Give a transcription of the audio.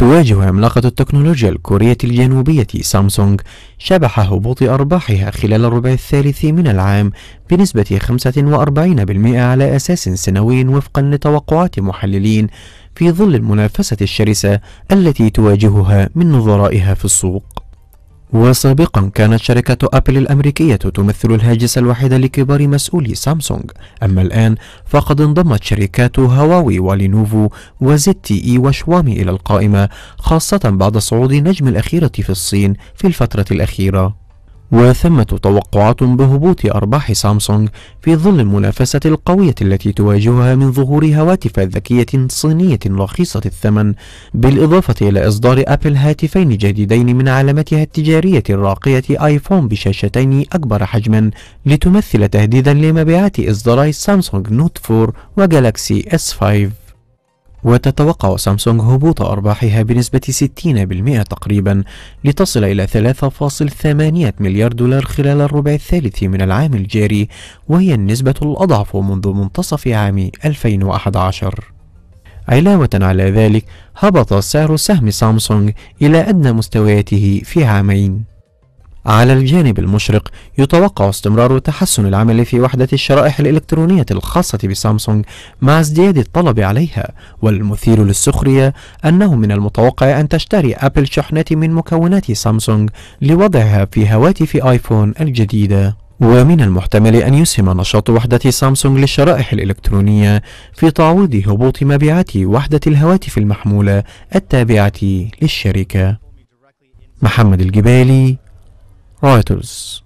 تواجه عملاقة التكنولوجيا الكورية الجنوبية سامسونج شبح هبوط أرباحها خلال الربع الثالث من العام بنسبة 45% على أساس سنوي وفقا لتوقعات محللين في ظل المنافسة الشرسة التي تواجهها من نظرائها في السوق وسابقا كانت شركة أبل الأمريكية تمثل الهاجس الوحيد لكبار مسؤولي سامسونج أما الآن فقد انضمت شركات هواوي ولينوفو تي إي وشوامي إلى القائمة خاصة بعد صعود نجم الأخيرة في الصين في الفترة الأخيرة وثمة توقعات بهبوط أرباح سامسونج في ظل المنافسة القوية التي تواجهها من ظهور هواتف ذكية صينية رخيصة الثمن بالإضافة إلى إصدار أبل هاتفين جديدين من علامتها التجارية الراقية آيفون بشاشتين أكبر حجما لتمثل تهديدا لمبيعات إصداري سامسونج نوت 4 وجالاكسي S5 وتتوقع سامسونج هبوط أرباحها بنسبة 60% تقريبا لتصل إلى 3.8 مليار دولار خلال الربع الثالث من العام الجاري وهي النسبة الأضعف منذ منتصف عام 2011 علاوة على ذلك هبط سعر سهم سامسونج إلى أدنى مستوياته في عامين على الجانب المشرق يتوقع استمرار تحسن العمل في وحدة الشرائح الإلكترونية الخاصة بسامسونج مع ازدياد الطلب عليها والمثير للسخرية أنه من المتوقع أن تشتري أبل شحنات من مكونات سامسونج لوضعها في هواتف آيفون الجديدة ومن المحتمل أن يسهم نشاط وحدة سامسونج للشرائح الإلكترونية في تعويض هبوط مبيعات وحدة الهواتف المحمولة التابعة للشركة محمد الجبالي رايترز